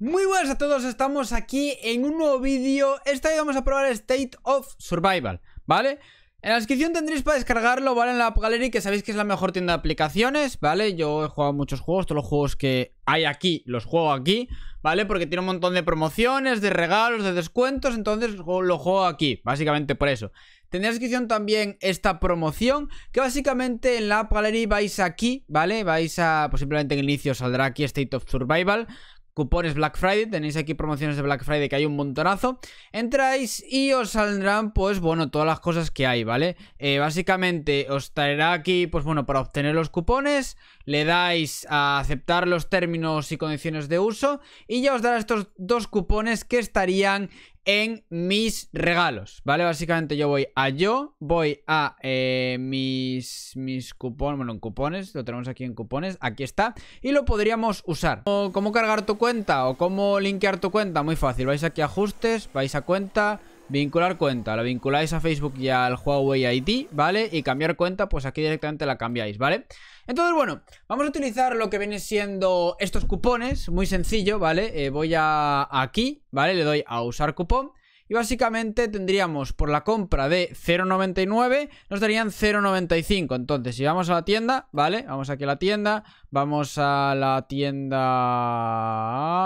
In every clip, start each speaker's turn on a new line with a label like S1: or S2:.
S1: Muy buenas a todos, estamos aquí en un nuevo vídeo Esta vez vamos a probar State of Survival, ¿vale? En la descripción tendréis para descargarlo, ¿vale? En la App Gallery, que sabéis que es la mejor tienda de aplicaciones, ¿vale? Yo he jugado muchos juegos, todos los juegos que hay aquí, los juego aquí, ¿vale? Porque tiene un montón de promociones, de regalos, de descuentos, entonces lo juego aquí, básicamente por eso. Tendréis en la descripción también esta promoción, que básicamente en la App Gallery vais aquí, ¿vale? Vais a, posiblemente pues en el inicio saldrá aquí State of Survival, cupones Black Friday, tenéis aquí promociones de Black Friday que hay un montonazo, entráis y os saldrán pues bueno todas las cosas que hay, ¿vale? Eh, básicamente os traerá aquí pues bueno para obtener los cupones, le dais a aceptar los términos y condiciones de uso y ya os dará estos dos cupones que estarían en mis regalos, ¿vale? Básicamente yo voy a yo, voy a eh, mis, mis cupones, bueno, en cupones, lo tenemos aquí en cupones, aquí está, y lo podríamos usar. ¿Cómo, cargar tu cuenta o cómo linkear tu cuenta? Muy fácil, vais aquí a ajustes, vais a cuenta... Vincular cuenta, la vinculáis a Facebook y al Huawei ID, ¿vale? Y cambiar cuenta, pues aquí directamente la cambiáis, ¿vale? vale entonces, bueno, vamos a utilizar lo que viene siendo estos cupones, muy sencillo, ¿vale? Eh, voy a aquí, ¿vale? Le doy a usar cupón. Y básicamente tendríamos por la compra de 0,99 nos darían 0,95. Entonces, si vamos a la tienda, ¿vale? Vamos aquí a la tienda, vamos a la tienda...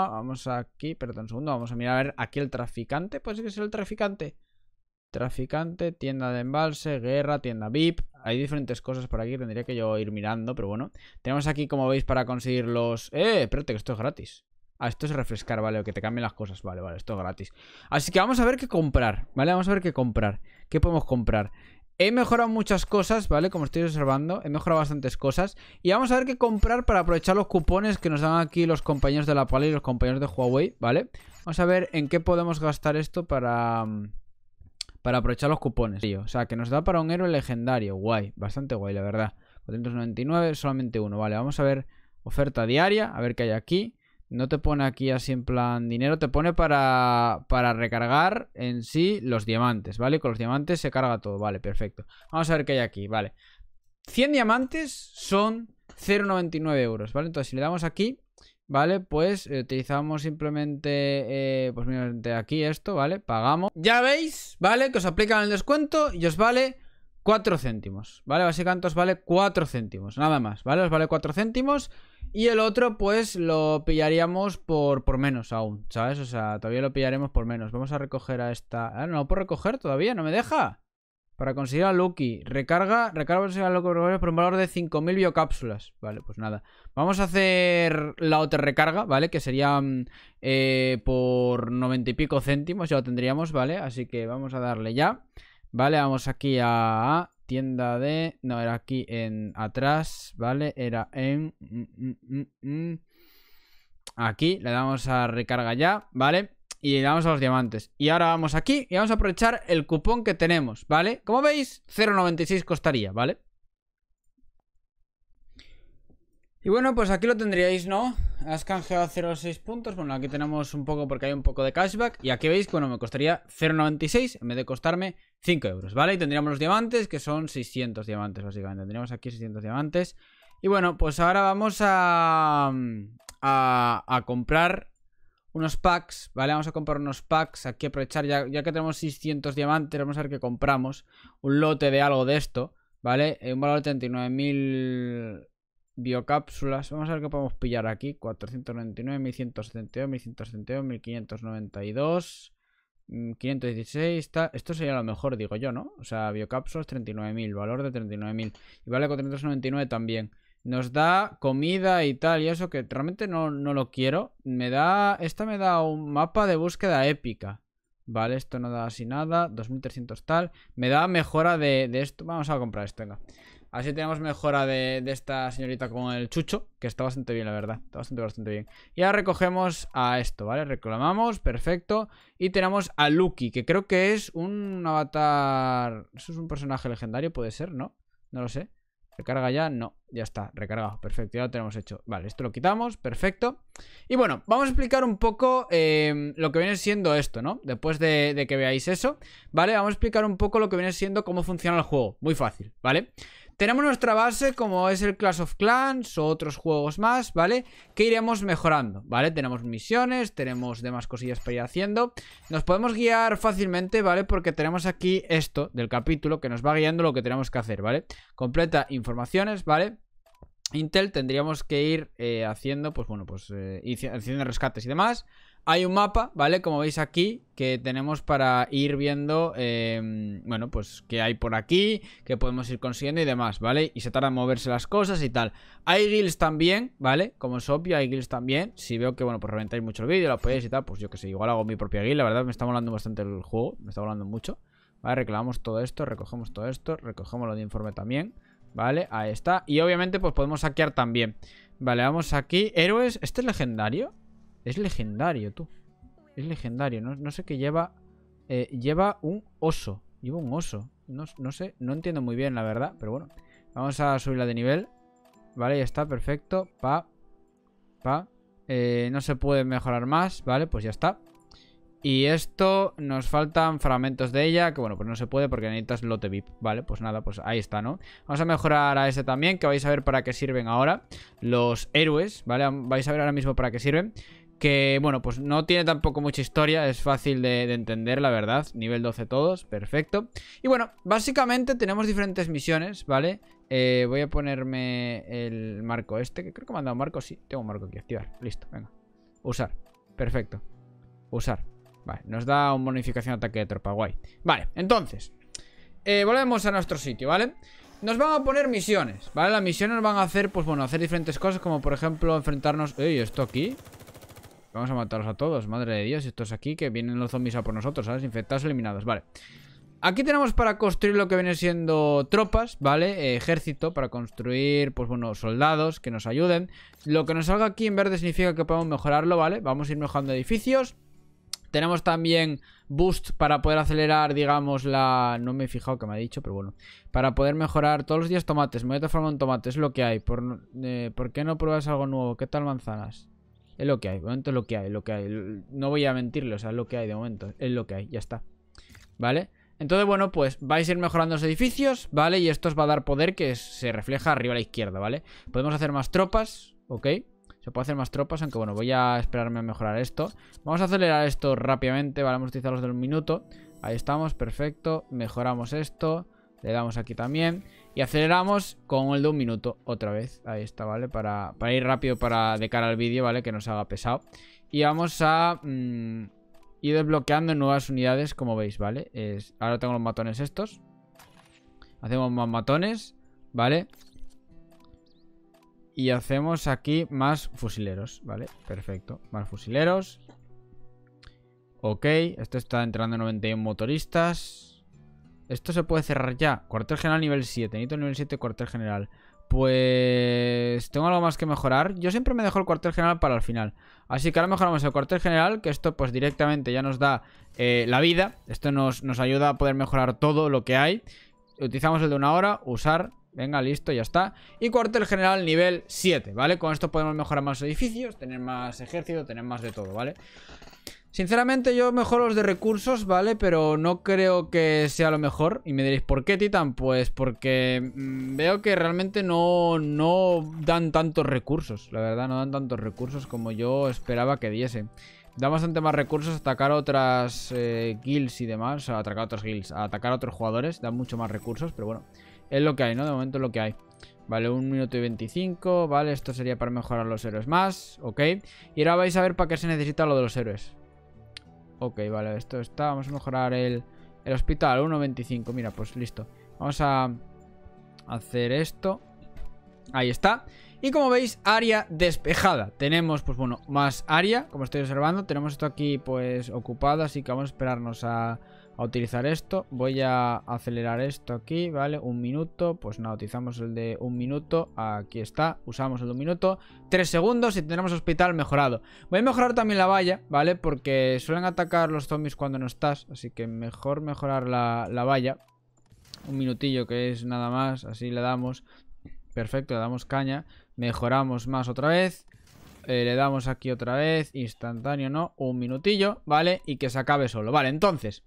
S1: Vamos aquí, perdón un segundo, vamos a mirar a ver aquí el traficante. Pues que es el traficante. Traficante, tienda de embalse, guerra, tienda VIP. Hay diferentes cosas por aquí, tendría que yo ir mirando, pero bueno. Tenemos aquí, como veis, para conseguir los... ¡Eh! Espérate, que esto es gratis. Ah, esto es refrescar, vale, o que te cambien las cosas. Vale, vale, esto es gratis. Así que vamos a ver qué comprar, ¿vale? Vamos a ver qué comprar. ¿Qué podemos comprar? He mejorado muchas cosas, ¿vale? Como estoy observando, he mejorado bastantes cosas. Y vamos a ver qué comprar para aprovechar los cupones que nos dan aquí los compañeros de la pala y los compañeros de Huawei, ¿vale? Vamos a ver en qué podemos gastar esto para... Mm, para aprovechar los cupones. O sea, que nos da para un héroe legendario. Guay, bastante guay, la verdad. 499, solamente uno. Vale, vamos a ver oferta diaria, a ver qué hay aquí. No te pone aquí así en plan dinero, te pone para, para recargar en sí los diamantes, ¿vale? Con los diamantes se carga todo, vale, perfecto. Vamos a ver qué hay aquí, vale. 100 diamantes son 0,99 euros, ¿vale? Entonces si le damos aquí, ¿vale? Pues eh, utilizamos simplemente, eh, pues mira, de aquí esto, ¿vale? Pagamos. Ya veis, ¿vale? Que os aplican el descuento y os vale 4 céntimos, ¿vale? Básicamente os vale 4 céntimos, nada más, ¿vale? Os vale 4 céntimos y el otro pues lo pillaríamos por, por menos aún, ¿sabes? O sea, todavía lo pillaremos por menos. Vamos a recoger a esta... Ah, no, por recoger todavía, no me deja. Para conseguir a Lucky. Recarga, recarga a por un valor de 5.000 biocápsulas. Vale, pues nada. Vamos a hacer la otra recarga, ¿vale? Que sería mm, eh, por 90 y pico céntimos. Ya lo tendríamos, ¿vale? Así que vamos a darle ya. Vale, vamos aquí a tienda de... No, era aquí en atrás, ¿vale? Era en... Mm, mm, aquí, le damos a recarga ya, ¿vale? vale y le damos a los diamantes. Y ahora vamos aquí y vamos a aprovechar el cupón que tenemos, ¿vale? Como veis, 0,96 costaría, ¿vale? Y bueno, pues aquí lo tendríais, ¿no? Has canjeado 0,6 puntos. Bueno, aquí tenemos un poco porque hay un poco de cashback. Y aquí veis bueno, me costaría 0,96 en vez de costarme 5 euros, ¿vale? Y tendríamos los diamantes, que son 600 diamantes, básicamente. Tendríamos aquí 600 diamantes. Y bueno, pues ahora vamos A, a comprar unos packs, ¿vale? Vamos a comprar unos packs, aquí aprovechar, ya, que tenemos 600 diamantes, vamos a ver qué compramos. Un lote de algo de esto, ¿vale? Eh, un valor de 39.000 biocápsulas. Vamos a ver qué podemos pillar aquí. 499, 1172, 1172, 1592, 516. Está... Esto sería lo mejor, digo yo, ¿no? O sea, biocápsulas 39.000, valor de 39.000. Y vale 499 también. Nos da comida y tal, y eso que realmente no, no lo quiero. Me da. Esta me da un mapa de búsqueda épica. Vale, esto no da así nada. 2300 tal. Me da mejora de, esto. Vamos a comprar esto, venga. Así tenemos mejora de, de, esta señorita con el chucho, que está bastante bien, la verdad. Está bastante, bastante bien. Y ahora recogemos a esto, ¿vale? Reclamamos, perfecto. Y tenemos a Lucky, que creo que es un avatar... ¿Eso es un personaje legendario? ¿Puede ser? ¿No? No lo sé. ¿Recarga ya? No. Ya está, recargado, perfecto, ya lo tenemos hecho Vale, esto lo quitamos, perfecto Y bueno, vamos a explicar un poco em, lo que viene siendo esto, ¿no? Después de, de, que veáis eso, ¿vale? Vamos a explicar un poco lo que viene siendo cómo funciona el juego Muy fácil, ¿vale? Tenemos nuestra base como es el Clash of Clans o otros juegos más, ¿vale? Que iremos mejorando, ¿vale? Tenemos misiones, tenemos demás cosillas para ir haciendo Nos podemos guiar fácilmente, ¿vale? Porque tenemos aquí esto del capítulo que nos va guiando lo que tenemos que hacer, ¿vale? Completa informaciones, ¿vale? Intel tendríamos que ir eh, haciendo, pues bueno, pues eh, haciendo rescates y demás. Hay un mapa, ¿vale? Como veis aquí, que tenemos para ir viendo, em, bueno, pues qué hay por aquí, que podemos ir consiguiendo y demás, ¿vale? Y se tarda en moverse las cosas y tal. Hay guilds también, ¿vale? Como es obvio, hay guilds también. Si veo que, bueno, pues reventáis mucho el vídeo, lo apoyáis y tal, pues yo que sé, igual hago mi propia guild. La verdad me está molando bastante el juego, me está molando mucho. Vale, reclamamos todo esto, recogemos todo esto, recogemos lo de informe también. Vale, ahí está. Y obviamente pues podemos saquear también. Vale, vamos aquí. Héroes. ¿Este es legendario? Es legendario, tú. Es legendario. No, no sé qué lleva... Eh, lleva un oso. Lleva un oso. No, no, sé, no entiendo muy bien la verdad, pero bueno. Vamos a subirla de nivel. Vale, ya está, perfecto. Pa. Pa. Eh, no se puede mejorar más, ¿vale? Pues ya está. Y esto, nos faltan fragmentos de ella, que bueno, pues no se puede porque necesitas lote VIP, ¿vale? Pues nada, pues ahí está, ¿no? Vamos a mejorar a este también, que vais a ver para qué sirven ahora los héroes, ¿vale? Vais a ver ahora mismo para qué sirven. Que bueno, pues no tiene tampoco mucha historia, es fácil de, entender, la verdad. Nivel 12 todos, perfecto. Y bueno, básicamente tenemos diferentes misiones, ¿vale? Eh, voy a ponerme el marco este, que creo que me han dado marco, sí, tengo un marco aquí, activar, listo, venga. Usar, perfecto. Usar. Vale, nos da un bonificación de ataque de tropa, guay. Vale, entonces, eh, volvemos a nuestro sitio, ¿vale? Nos van a poner misiones, ¿vale? Las misiones nos van a hacer, pues bueno, hacer diferentes cosas, como por ejemplo enfrentarnos... Ey, esto aquí... Vamos a matarlos a todos, madre de Dios, estos aquí que vienen los zombies a por nosotros, ¿sabes? Infectados, eliminados, vale. Aquí tenemos para construir lo que viene siendo tropas, ¿vale? Ejército, para construir, pues bueno, soldados que nos ayuden. Lo que nos salga aquí en verde significa que podemos mejorarlo, ¿vale? Vamos a ir mejorando edificios. Tenemos también boost para poder acelerar, digamos, la... No me he fijado que me ha dicho, pero bueno. Para poder mejorar todos los días tomates. Me voy a transformar en tomate, es lo que hay. Eh, Por, qué no pruebas algo nuevo? ¿Qué tal manzanas? Es lo que hay, momento es lo que hay, lo que hay. No voy a mentirle, o sea, es lo que hay de momento. Es lo que hay, ya está. ¿Vale? Entonces, bueno, pues vais a ir mejorando los edificios, ¿vale? Y esto os va a dar poder que se refleja arriba a la izquierda, ¿vale? Podemos hacer más tropas, ¿ok? ok se puede hacer más tropas, aunque bueno, voy a esperarme a mejorar esto. Vamos a acelerar esto rápidamente, vale, vamos a utilizar los un minuto. Ahí estamos, perfecto. Mejoramos esto. Le damos aquí también. Y aceleramos con el de un minuto otra vez. Ahí está, ¿vale? Para, ir rápido para de cara al vídeo, ¿vale? Que no se haga pesado. Y vamos a mm, ir desbloqueando nuevas unidades, como veis, ¿vale? ahora tengo los matones estos. Hacemos más matones, ¿vale? Y hacemos aquí más fusileros, ¿vale? Perfecto, más fusileros. Ok, esto está entrando 91 motoristas. Esto se puede cerrar ya. Cuartel general nivel 7. Necesito nivel 7 cuartel general. Pues tengo algo más que mejorar. Yo siempre me dejo el cuartel general para el final. Así que ahora mejoramos el cuartel general, que esto pues directamente ya nos da eh, la vida. Esto nos, nos ayuda a poder mejorar todo lo que hay. Utilizamos el de una hora, usar Venga, listo, ya está. Y cuartel general nivel 7, ¿vale? Con esto podemos mejorar más edificios, tener más ejército, tener más de todo, ¿vale? Sinceramente yo mejoro los de recursos, ¿vale? Pero no creo que sea lo mejor. Y me diréis, ¿por qué Titan? Pues porque mm, veo que realmente no, no dan tantos recursos. La verdad, no dan tantos recursos como yo esperaba que diese. Da bastante más recursos atacar otras eh, guilds y demás. O sea, atacar otras guilds. atacar a otros jugadores. Da mucho más recursos, pero bueno. Es lo que hay, ¿no? De momento es lo que hay. Vale, un minuto y 25. Vale, esto sería para mejorar los héroes más. Ok. Y ahora vais a ver para qué se necesita lo de los héroes. Ok, vale, esto está. Vamos a mejorar el, el hospital. 1.25. Mira, pues listo. Vamos a hacer esto. Ahí está. Y como veis, área despejada. Tenemos, pues bueno, más área, como estoy observando. Tenemos esto aquí, pues, Ocupado, así que vamos a esperarnos a a utilizar esto. Voy a acelerar esto aquí, ¿vale? Un minuto, pues nada, utilizamos el de un minuto. Aquí está, usamos el de un minuto. Tres segundos y tenemos hospital mejorado. Voy a mejorar también la valla, ¿vale? Porque suelen atacar los zombies cuando no estás, así que mejor mejorar la, la valla. Un minutillo que es nada más, así le damos. Perfecto, le damos caña. Mejoramos más otra vez. Eh, le damos aquí otra vez, instantáneo no, un minutillo, ¿vale? Y que se acabe solo. Vale, entonces,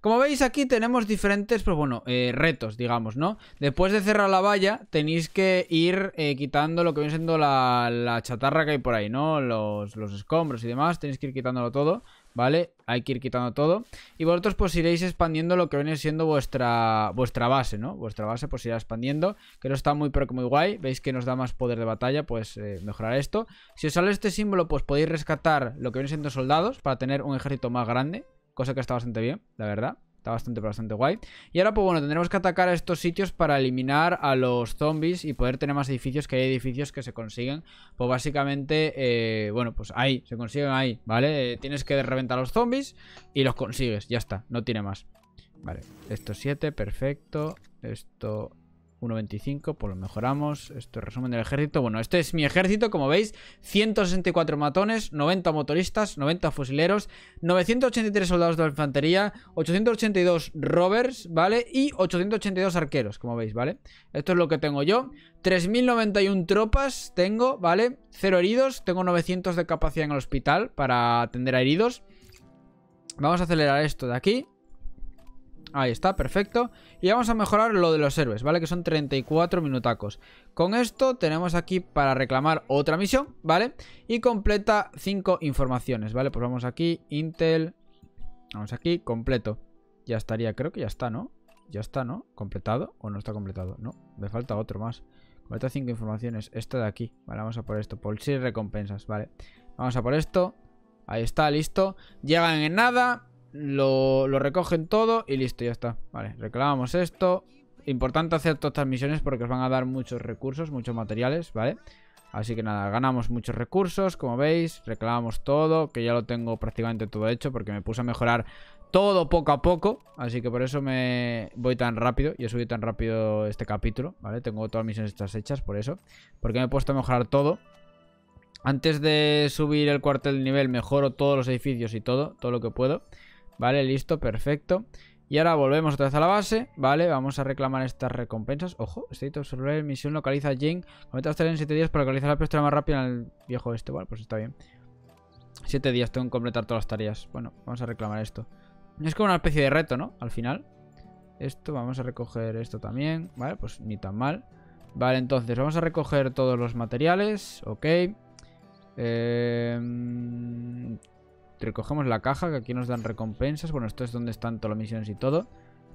S1: como veis aquí tenemos diferentes, pues bueno, eh, retos, digamos, ¿no? Después de cerrar la valla tenéis que ir eh, quitando lo que viene siendo la, la, chatarra que hay por ahí, ¿no? Los, escombros y demás, tenéis que ir quitándolo todo. ¿vale? Hay que ir quitando todo. Y vosotros pues iréis expandiendo lo que viene siendo vuestra, vuestra base, ¿no? Vuestra base pues irá expandiendo. Que no está muy pero que muy guay. Veis que nos da más poder de batalla, pues eh, mejorar esto. Si os sale este símbolo pues podéis rescatar lo que viene siendo soldados para tener un ejército más grande cosa que está bastante bien, la verdad. Está bastante, bastante guay. Y ahora, pues bueno, tendremos que atacar a estos sitios para eliminar a los zombies y poder tener más edificios, que hay edificios que se consiguen. Pues básicamente, eh, bueno, pues ahí, se consiguen ahí, ¿vale? Eh, tienes que reventar a los zombies y los consigues, ya está, no tiene más. Vale, estos 7, perfecto. Esto 1.25, pues lo mejoramos. Esto es resumen del ejército. Bueno, este es mi ejército, como veis. 164 matones, 90 motoristas, 90 fusileros, 983 soldados de la infantería, 882 rovers, ¿vale? Y 882 arqueros, como veis, ¿vale? Esto es lo que tengo yo. 3.091 tropas tengo, ¿vale? Cero heridos, tengo 900 de capacidad en el hospital para atender a heridos. Vamos a acelerar esto de aquí. Ahí está, perfecto. Y vamos a mejorar lo de los héroes, ¿vale? Que son 34 minutacos. Con esto tenemos aquí para reclamar otra misión, ¿vale? Y completa 5 informaciones, ¿vale? Pues vamos aquí, Intel... Vamos aquí, completo. Ya estaría, creo que ya está, ¿no? Ya está, ¿no? ¿Completado o no está completado? No, me falta otro más. Completa 5 informaciones, Esto de aquí. Vale, vamos a por esto. por si recompensas, vale. Vamos a por esto. Ahí está, listo. Llegan en nada. Lo, recogen todo y listo, ya está. Vale, reclamamos esto. Importante hacer todas estas misiones porque os van a dar muchos recursos, muchos materiales, ¿vale? Así que nada, ganamos muchos recursos, como veis, reclamamos todo, que ya lo tengo prácticamente todo hecho porque me puse a mejorar todo poco a poco, así que por eso me voy tan rápido y he subido tan rápido este capítulo, ¿vale? Tengo todas las misiones estas hechas por eso, porque me he puesto a mejorar todo. Antes de subir el cuartel de nivel mejoro todos los edificios y todo, todo lo que puedo. Vale, listo, perfecto. Y ahora volvemos otra vez a la base, ¿vale? Vamos a reclamar estas recompensas. Ojo, estoy of Misión localiza a Momento Cometa estar en 7 días para localizar la pistola más rápida en el viejo este. Vale, pues está bien. 7 días tengo que completar todas las tareas. Bueno, vamos a reclamar esto. Es como una especie de reto, ¿no? Al final. Esto, vamos a recoger esto también. Vale, pues ni tan mal. Vale, entonces, vamos a recoger todos los materiales. Ok. Eh... Recogemos la caja, que aquí nos dan recompensas. Bueno, esto es donde están todas las misiones y todo.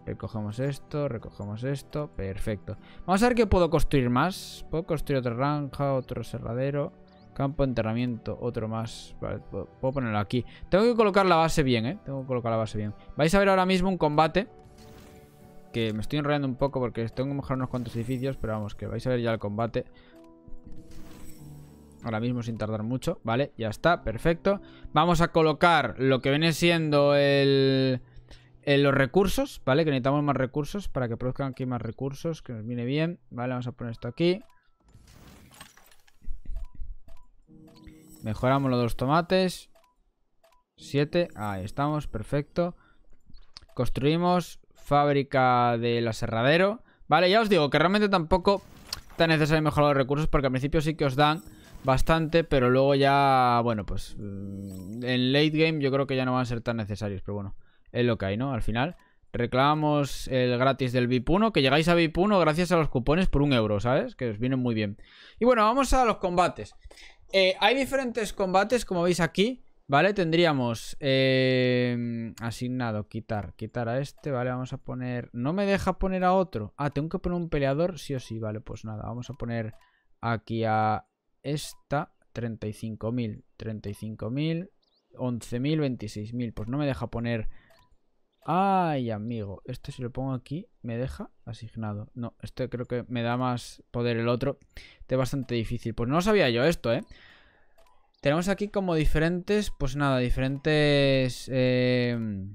S1: Recogemos esto, recogemos esto. Perfecto. Vamos a ver qué puedo construir más. Puedo construir otra ranja, otro cerradero Campo de enterramiento, otro más. Vale, puedo, ponerlo aquí. Tengo que colocar la base bien, ¿eh? Tengo que colocar la base bien. Vais a ver ahora mismo un combate. Que me estoy enrollando un poco porque tengo que mejorar unos cuantos edificios. Pero vamos, que vais a ver ya el combate ahora mismo sin tardar mucho, ¿vale? Ya está, perfecto. Vamos a colocar lo que viene siendo el, los recursos, ¿vale? Que necesitamos más recursos para que produzcan aquí más recursos, que nos viene bien, ¿vale? Vamos a poner esto aquí. Mejoramos los dos tomates. Siete, ahí estamos, perfecto. Construimos fábrica del aserradero. Vale, ya os digo que realmente tampoco está necesario mejorar los recursos porque al principio sí que os dan bastante, pero luego ya, bueno, pues mm, en late game yo creo que ya no van a ser tan necesarios, pero bueno, es lo que hay, ¿no? Al final reclamamos el gratis del VIP 1, que llegáis a VIP 1 gracias a los cupones por un euro, ¿sabes? Que os vienen muy bien. Y bueno, vamos a los combates. Eh, hay diferentes combates, como veis aquí, ¿vale? Tendríamos eh, asignado, quitar, quitar a este, ¿vale? Vamos a poner... No me deja poner a otro. Ah, tengo que poner un peleador, sí o sí, vale, pues nada, vamos a poner aquí a esta 35.000, 35.000, 11.000, 26.000. Pues no me deja poner... Ay, amigo, Este si lo pongo aquí me deja asignado. No, este creo que me da más poder el otro. Este es bastante difícil. Pues no sabía yo esto, ¿eh? Tenemos aquí como diferentes, pues nada, diferentes... Eh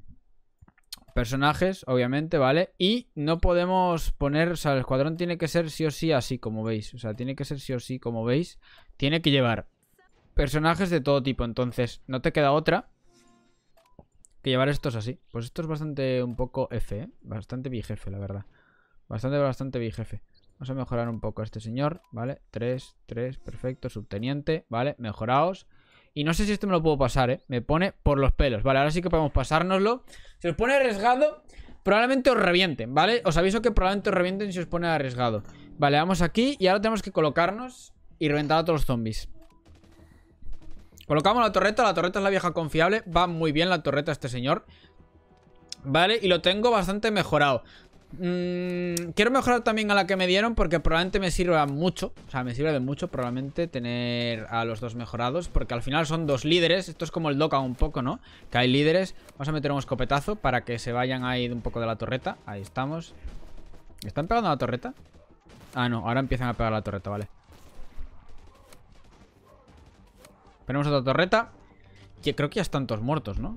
S1: personajes, obviamente, ¿vale? Y no podemos poner, o sea, el escuadrón tiene que ser sí o sí así, como veis. O sea, tiene que ser sí o sí, como veis. Tiene que llevar personajes de todo tipo, entonces no te queda otra que llevar estos así. Pues esto es bastante un poco F, ¿eh? Bastante viejefe la verdad. Bastante, bastante viejefe Vamos a mejorar un poco a este señor, ¿vale? 3, 3, perfecto, subteniente, ¿vale? Mejoraos. Y no sé si esto me lo puedo pasar, ¿eh? Me pone por los pelos. Vale, ahora sí que podemos pasárnoslo. se os pone arriesgado, probablemente os revienten, ¿vale? Os aviso que probablemente os revienten si os pone arriesgado. Vale, vamos aquí y ahora tenemos que colocarnos y reventar a todos los zombies. Colocamos la torreta, la torreta es la vieja confiable. Va muy bien la torreta este señor. Vale, y lo tengo bastante mejorado Mm, quiero mejorar también a la que me dieron porque probablemente me sirva mucho. O sea, me sirve de mucho probablemente tener a los dos mejorados porque al final son dos líderes. Esto es como el Doca un poco, ¿no? Que hay líderes. Vamos a meter un escopetazo para que se vayan ahí un poco de la torreta. Ahí estamos. ¿Están pegando a la torreta? Ah, no. Ahora empiezan a pegar a la torreta, vale. Tenemos otra torreta. Que creo que ya están todos muertos, ¿no?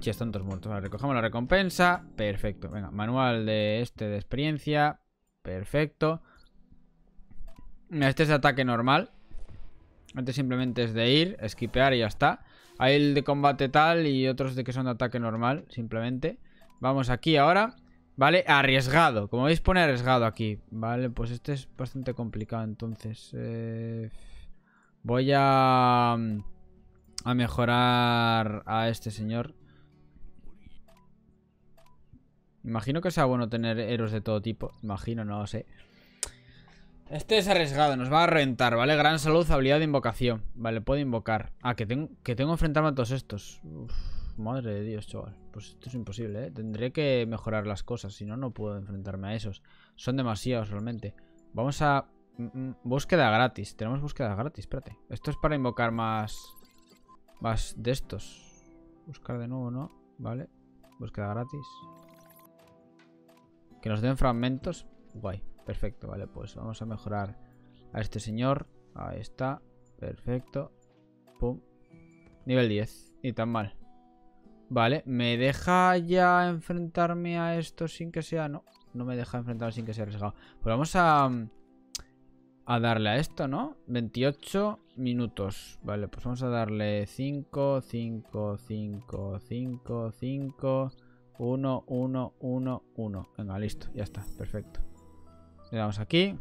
S1: Si están todos muertos. recogemos la recompensa. Perfecto. Venga, manual de este de experiencia. Perfecto. Este es de ataque normal. Antes este simplemente es de ir, esquipear y ya está. Hay el de combate tal y otros de que son de ataque normal, simplemente. Vamos aquí ahora. Vale, arriesgado. Como veis pone arriesgado aquí. Vale, pues este es bastante complicado entonces. Eh, voy a... Mm, a mejorar a este señor. Imagino que sea bueno tener héroes de todo tipo. Imagino, no lo sé. Este es arriesgado, nos va a rentar, ¿vale? Gran salud, habilidad de invocación. Vale, puedo invocar. Ah, que tengo que tengo enfrentarme a todos estos. madre de Dios, chaval. Pues esto es imposible, ¿eh? Tendré que mejorar las cosas, si no, no puedo enfrentarme a esos. Son demasiados realmente. Vamos a... Mm, mm, búsqueda gratis. Tenemos búsqueda gratis, espérate. Esto es para invocar más... Más de estos. Buscar de nuevo, ¿no? Vale. Búsqueda gratis. Que nos den fragmentos. Guay, perfecto, vale, pues vamos a mejorar a este señor. Ahí está, perfecto. Pum. Nivel 10, ni tan mal. Vale, ¿me deja ya enfrentarme a esto sin que sea...? No, no me deja enfrentarme sin que sea arriesgado. Pues vamos a... A darle a esto, ¿no? 28 minutos. Vale, pues vamos a darle 5, 5, 5, 5, 5... 1, 1, 1, 1. Venga, listo, ya está, perfecto. Le damos aquí.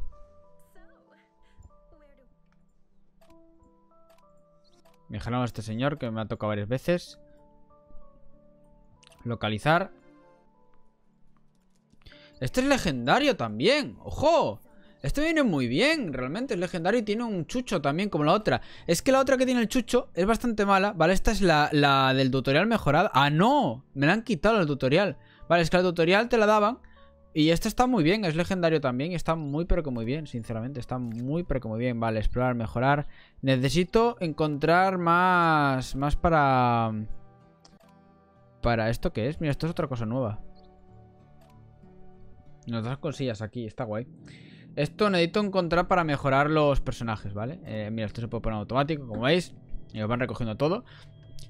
S1: Me a este señor que me ha tocado varias veces. Localizar. Este es legendario también. ¡Ojo! Este viene muy bien, realmente es legendario y tiene un chucho también como la otra. Es que la otra que tiene el chucho es bastante mala, ¿vale? Esta es la, del tutorial mejorada. ¡Ah, no! Me la han quitado el tutorial. Vale, es que el tutorial te la daban y este está muy bien, es legendario también está muy pero que muy bien, sinceramente Está muy pero que muy bien, vale, explorar, mejorar Necesito encontrar más Más para Para esto que es Mira, esto es otra cosa nueva Nos das cosillas aquí, está guay esto necesito encontrar para mejorar los personajes, ¿vale? Eh, mira, esto se puede poner automático, como veis. Y van recogiendo todo.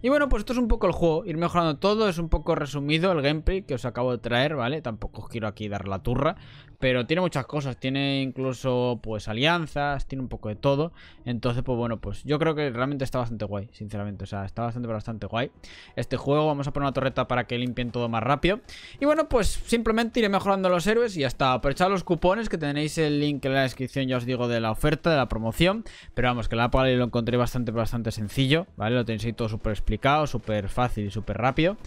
S1: Y bueno, pues esto es un poco el juego, ir mejorando todo, es un poco resumido el gameplay que os acabo de traer, ¿vale? Tampoco os quiero aquí dar la turra, pero tiene muchas cosas, tiene incluso pues alianzas, tiene un poco de todo, entonces pues bueno, pues yo creo que realmente está bastante guay, sinceramente, o sea, está bastante, bastante guay este juego, vamos a poner una torreta para que limpien todo más rápido, y bueno, pues simplemente iré mejorando los héroes y hasta aprovechar los cupones que tenéis el link en la descripción, ya os digo, de la oferta, de la promoción, pero vamos, que la Apple lo encontré bastante, bastante sencillo, ¿vale? Lo tenéis ahí todo súper explicado, súper fácil y súper rápido.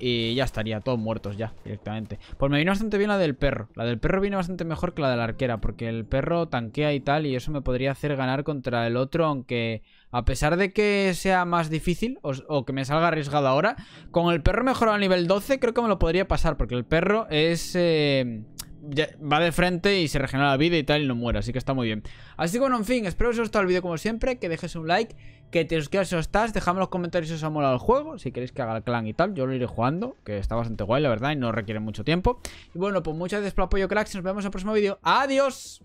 S1: Y ya estaría, todos muertos ya, directamente. Pues me vino bastante bien la del perro. La del perro vino bastante mejor que la de la arquera, porque el perro tanquea y tal, y eso me podría hacer ganar contra el otro, aunque a pesar de que sea más difícil o, que me salga arriesgado ahora, con el perro mejorado a nivel 12 creo que me lo podría pasar, porque el perro es... Eh, va de frente y se regenera la vida y tal y no muere, así que está muy bien. Así que bueno, en fin, espero que os haya gustado el vídeo como siempre, que dejes un like, que te suscribas si os estás, dejadme los comentarios si os ha molado el juego, si queréis que haga el clan y tal, yo lo iré jugando, que está bastante guay la verdad y no requiere mucho tiempo. Y bueno, pues muchas gracias por el apoyo cracks, nos vemos en el próximo vídeo, ¡adiós!